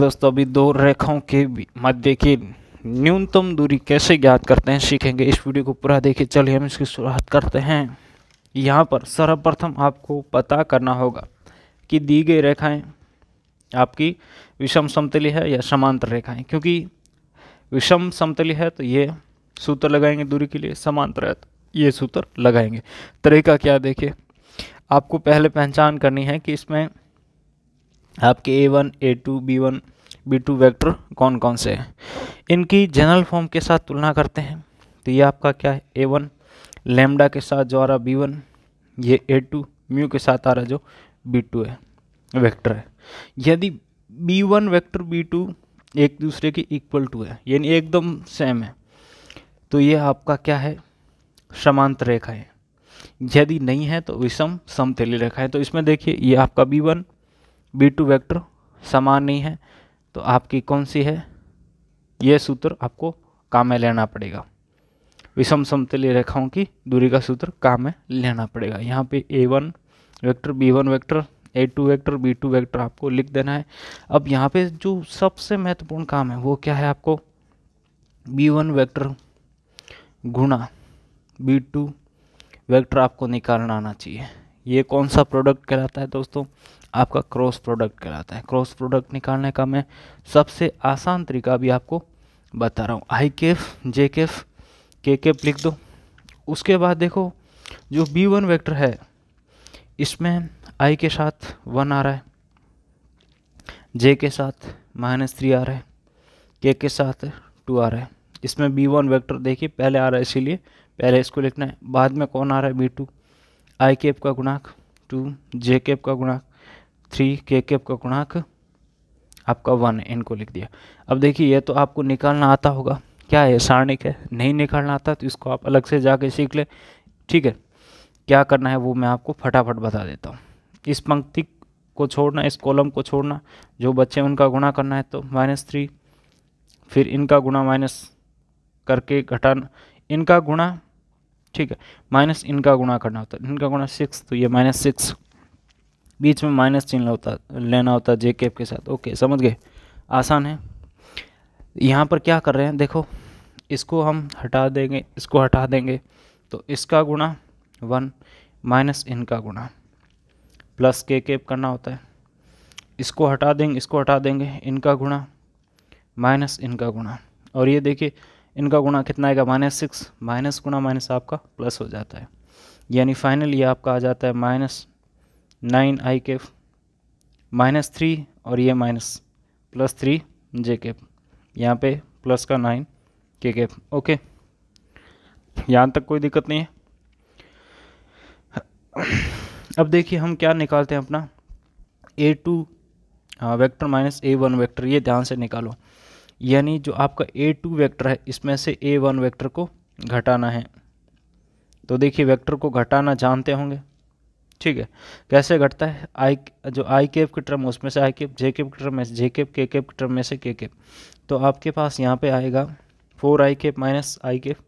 दोस्तों अभी दो रेखाओं के मध्य की न्यूनतम दूरी कैसे ज्ञात करते हैं सीखेंगे इस वीडियो को पूरा देखिए चलिए हम इसकी शुरुआत करते हैं यहाँ पर सर्वप्रथम आपको पता करना होगा कि दी गई रेखाएं आपकी विषम समतली है या समांतर रेखाएं क्योंकि विषम समतली है तो ये सूत्र लगाएंगे दूरी के लिए समांतर है तो ये सूत्र लगाएंगे तरीका क्या देखिए आपको पहले पहचान करनी है कि इसमें आपके A one A two B one B two vector कौन कौन से हैं इनकी जनरल फॉर्म के साथ तुलना करते हैं तो ये आपका क्या है ए वन लेमडा के साथ जो आ रहा बी वन ये ए टू म्यू के साथ आ रहा जो बी टू है वैक्टर है यदि B one vector B two एक दूसरे के इक्वल टू है यानी एकदम सेम है तो ये आपका क्या है समांतर रेखा है यदि नहीं है तो विषम समतेली रेखा है तो इसमें देखिए ये आपका B one B two vector समान नहीं है तो आपकी कौन सी है यह सूत्र आपको काम में लेना पड़ेगा विषम समतलीय रेखाओं की दूरी का सूत्र काम में लेना पड़ेगा यहाँ पे A one vector B one vector A two vector B two vector आपको लिख देना है अब यहाँ पे जो सबसे महत्वपूर्ण काम है वो क्या है आपको बी वन वैक्टर गुणा बी टू वैक्टर आपको निकालना आना चाहिए ये कौन सा प्रोडक्ट कहलाता है दोस्तों आपका क्रॉस प्रोडक्ट कहलाता है क्रॉस प्रोडक्ट निकालने का मैं सबसे आसान तरीका भी आपको बता रहा हूँ आई केफ जे केफ के केफ लिख दो उसके बाद देखो जो बी वन वैक्टर है इसमें आई के साथ वन आ रहा है जे के साथ माइनस थ्री आ रहा है के के साथ टू आ रहा है इसमें बी वन वैक्टर देखिए पहले आ रहा है इसीलिए पहले इसको लिखना है बाद में कौन आ रहा है बी टू आई केप का गुणाक टू जे केप का गुणाक थ्री के केप का गुणाक आपका वन इनको लिख दिया अब देखिए ये तो आपको निकालना आता होगा क्या है सारणिक है नहीं निकालना आता तो इसको आप अलग से जाके सीख ले ठीक है क्या करना है वो मैं आपको फटाफट बता देता हूँ इस पंक्ति को छोड़ना इस कॉलम को छोड़ना जो बच्चे उनका गुणा करना है तो माइनस थ्री फिर इनका गुणा माइनस करके घटाना इनका गुणा ठीक है माइनस इनका गुणा करना होता है इनका गुणा सिक्स तो ये माइनस सिक्स बीच में माइनस चिन्ह होता लेना होता है जे कैप के साथ ओके समझ गए आसान है यहाँ पर क्या कर रहे हैं देखो इसको हम हटा देंगे इसको हटा देंगे तो इसका गुणा वन माइनस इनका गुणा प्लस के कैप करना होता है इसको हटा देंगे इसको हटा देंगे इनका गुणा माइनस इनका गुणा और ये देखिए इनका गुणा कितना आएगा माइनस सिक्स माइनस गुणा माइनस आपका प्लस हो जाता है यानी फाइनल ये आपका आ जाता है minus nine I cap minus three और ये minus plus three J cap यहाँ पे प्लस का नाइन के कैप ओके यहाँ तक कोई दिक्कत नहीं है अब देखिए हम क्या निकालते हैं अपना ए टू हाँ, vector minus A one vector ये ध्यान से निकालो यानी जो आपका ए टू वैक्टर है इसमें से ए वन वैक्टर को घटाना है तो देखिए वेक्टर को घटाना जानते होंगे ठीक है कैसे घटता है आई जो आई केफ की टर्म उसमें से आई केफ़ जे केफ की टर्म में जे केफ के केफ की टर्म में से के केफ तो आपके पास यहाँ पे आएगा four I cap minus I cap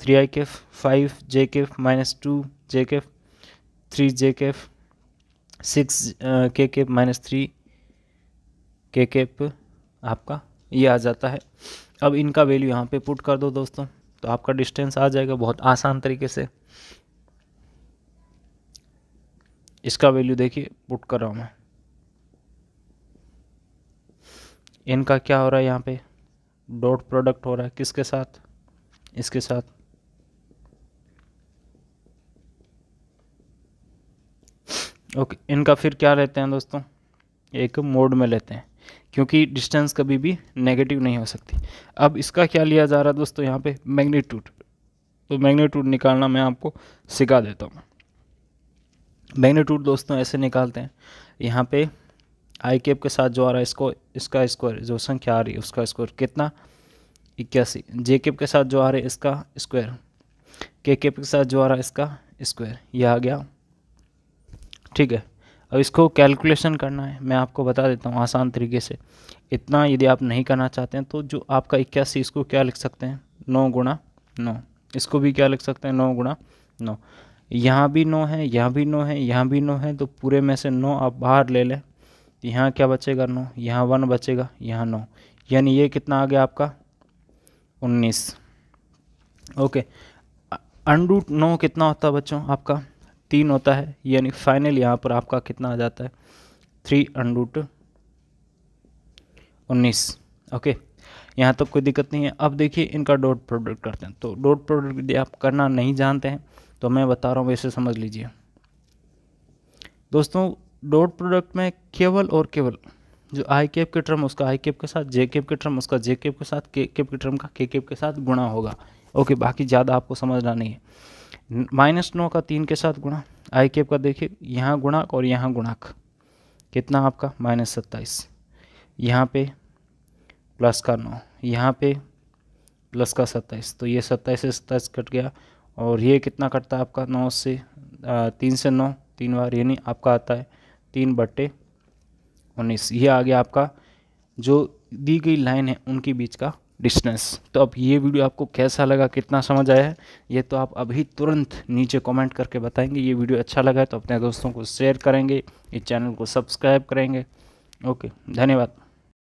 three I cap five J cap minus two J cap three J cap six K cap minus three के केफ आपका ये आ जाता है अब इनका वैल्यू यहाँ पे पुट कर दो दोस्तों तो आपका डिस्टेंस आ जाएगा बहुत आसान तरीके से इसका वैल्यू देखिए पुट कर रहा हूँ मैं इनका क्या हो रहा है यहाँ पे डॉट प्रोडक्ट हो रहा है किसके साथ इसके साथ ओके इनका फिर क्या लेते हैं दोस्तों एक मोड में लेते हैं क्योंकि डिस्टेंस कभी भी नेगेटिव नहीं हो सकती अब इसका क्या लिया जा रहा है दोस्तों यहाँ पे मैग्नीट्यूड तो मैग्नीट्यूड निकालना मैं आपको सिखा देता हूँ मैग्नीट्यूड दोस्तों ऐसे निकालते हैं यहाँ पे आई केप के साथ जो आ रहा है इसको इसका स्क्वायर जो संख्या आ रही है उसका स्क्वायर कितना इक्यासी जे केप के साथ जो आ रहा है इसका स्क्वायर के केप के साथ जो आ रहा है इसका स्क्वायर यह आ गया ठीक है अब इसको कैलकुलेशन करना है मैं आपको बता देता हूँ आसान तरीके से इतना यदि आप नहीं करना चाहते हैं तो जो आपका इक्यासी इसको क्या लिख सकते हैं नौ गुणा नौ इसको भी क्या लिख सकते हैं नौ गुणा नौ यहाँ भी नौ है यहाँ भी नौ है यहाँ भी नौ है तो पूरे में से नौ आप बाहर ले लें यहाँ क्या बचेगा नौ यहाँ वन बचेगा यहाँ नौ यानी ये कितना आ गया आपका उन्नीस ओके अनरूट नौ कितना होता है बच्चों आपका तीन होता है यानी फाइनल यहाँ पर आपका कितना आ जाता है थ्री अंडूट उन्नीस ओके यहाँ तक तो कोई दिक्कत नहीं है अब देखिए इनका डॉट प्रोडक्ट करते हैं तो डॉट प्रोडक्ट यदि आप करना नहीं जानते हैं तो मैं बता रहा हूँ वैसे समझ लीजिए दोस्तों डॉट प्रोडक्ट में केवल और केवल जो आई केप के टर्म उसका आई केप के साथ जे केप के टर्म उसका जे केप के साथ के केप के टर्म का के केप के साथ गुणा होगा ओके बाकी ज़्यादा आपको समझना नहीं है माइनस नौ का तीन के साथ गुणा आई केप का देखिए यहाँ गुणाक और यहाँ गुणाक कितना आपका माइनस सत्ताईस यहाँ पे प्लस का नौ यहाँ पे प्लस का सत्ताईस तो ये सत्ताईस से सत्ताईस कट गया और ये कितना कटता है आपका नौ से आ, तीन से नौ तीन बार यानी आपका आता है तीन बट्टे उन्नीस ये आ गया आपका जो दी गई लाइन है उनके बीच का डिस्टेंस तो अब ये वीडियो आपको कैसा लगा कितना समझ आया है ये तो आप अभी तुरंत नीचे कमेंट करके बताएंगे ये वीडियो अच्छा लगा है तो अपने दोस्तों को शेयर करेंगे इस चैनल को सब्सक्राइब करेंगे ओके धन्यवाद